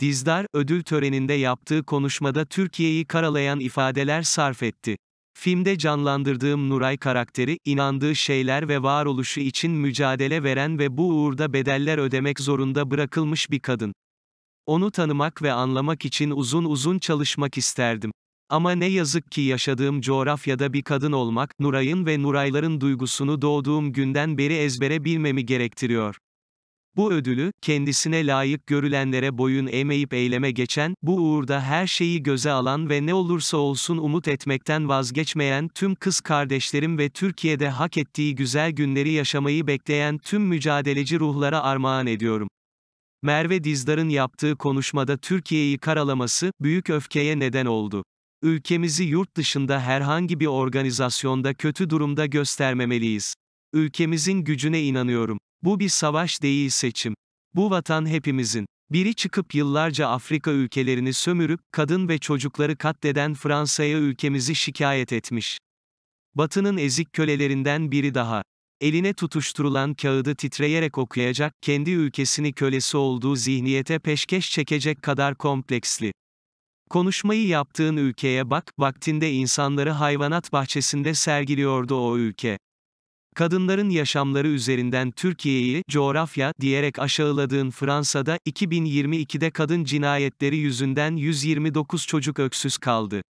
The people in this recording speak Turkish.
Dizdar, ödül töreninde yaptığı konuşmada Türkiye'yi karalayan ifadeler sarf etti. Filmde canlandırdığım Nuray karakteri, inandığı şeyler ve varoluşu için mücadele veren ve bu uğurda bedeller ödemek zorunda bırakılmış bir kadın. Onu tanımak ve anlamak için uzun uzun çalışmak isterdim. Ama ne yazık ki yaşadığım coğrafyada bir kadın olmak, Nuray'ın ve Nurayların duygusunu doğduğum günden beri ezbere bilmemi gerektiriyor. Bu ödülü, kendisine layık görülenlere boyun eğmeyip eyleme geçen, bu uğurda her şeyi göze alan ve ne olursa olsun umut etmekten vazgeçmeyen tüm kız kardeşlerim ve Türkiye'de hak ettiği güzel günleri yaşamayı bekleyen tüm mücadeleci ruhlara armağan ediyorum. Merve Dizdar'ın yaptığı konuşmada Türkiye'yi karalaması, büyük öfkeye neden oldu. Ülkemizi yurt dışında herhangi bir organizasyonda kötü durumda göstermemeliyiz. Ülkemizin gücüne inanıyorum. Bu bir savaş değil seçim. Bu vatan hepimizin. Biri çıkıp yıllarca Afrika ülkelerini sömürüp kadın ve çocukları katleden Fransa'ya ülkemizi şikayet etmiş. Batı'nın ezik kölelerinden biri daha. Eline tutuşturulan kağıdı titreyerek okuyacak, kendi ülkesini kölesi olduğu zihniyete peşkeş çekecek kadar kompleksli. Konuşmayı yaptığın ülkeye bak, vaktinde insanları hayvanat bahçesinde sergiliyordu o ülke. Kadınların yaşamları üzerinden Türkiye'yi coğrafya diyerek aşağıladığın Fransa'da 2022'de kadın cinayetleri yüzünden 129 çocuk öksüz kaldı.